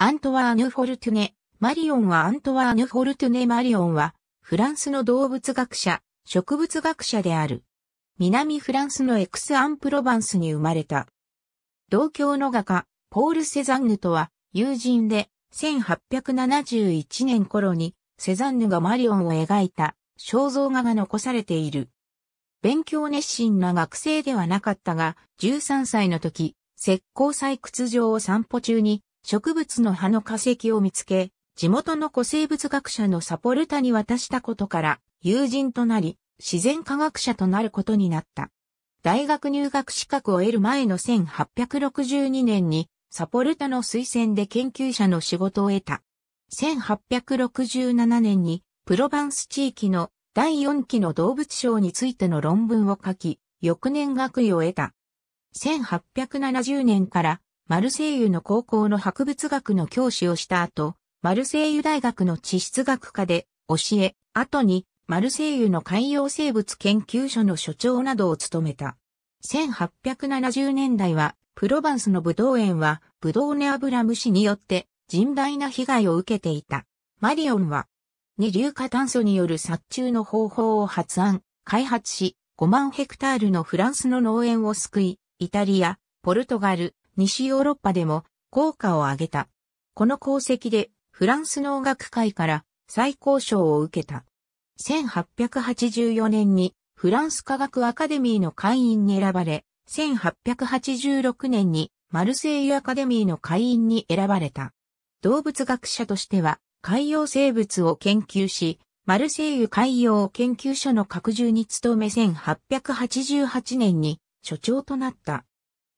アントワーヌ・フォルトゥネ、マリオンはアントワーヌ・フォルトゥネ・マリオンは、フランスの動物学者、植物学者である。南フランスのエクス・アンプロバンスに生まれた。同郷の画家、ポール・セザンヌとは、友人で、1871年頃に、セザンヌがマリオンを描いた、肖像画が残されている。勉強熱心な学生ではなかったが、13歳の時、石膏採掘場を散歩中に、植物の葉の化石を見つけ、地元の古生物学者のサポルタに渡したことから友人となり、自然科学者となることになった。大学入学資格を得る前の1862年にサポルタの推薦で研究者の仕事を得た。1867年にプロバンス地域の第4期の動物賞についての論文を書き、翌年学位を得た。1870年からマルセイユの高校の博物学の教師をした後、マルセイユ大学の地質学科で教え、後にマルセイユの海洋生物研究所の所長などを務めた。1870年代は、プロバンスのブドウ園は、ブドウネアブラムシによって甚大な被害を受けていた。マリオンは、二硫化炭素による殺虫の方法を発案、開発し、5万ヘクタールのフランスの農園を救い、イタリア、ポルトガル、西ヨーロッパでも効果を上げた。この功績でフランスの音楽界から最高賞を受けた。1884年にフランス科学アカデミーの会員に選ばれ、1886年にマルセイユアカデミーの会員に選ばれた。動物学者としては海洋生物を研究し、マルセイユ海洋研究所の拡充に努め1888年に所長となった。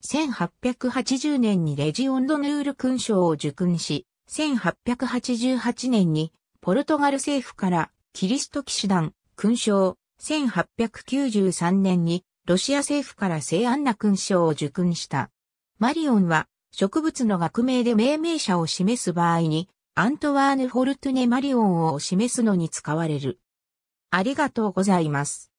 1880年にレジオンドヌール勲章を受勲し、1888年にポルトガル政府からキリスト騎士団勲章、1893年にロシア政府から聖アンナ勲章を受勲した。マリオンは植物の学名で命名者を示す場合にアントワーヌ・フォルトゥネ・マリオンを示すのに使われる。ありがとうございます。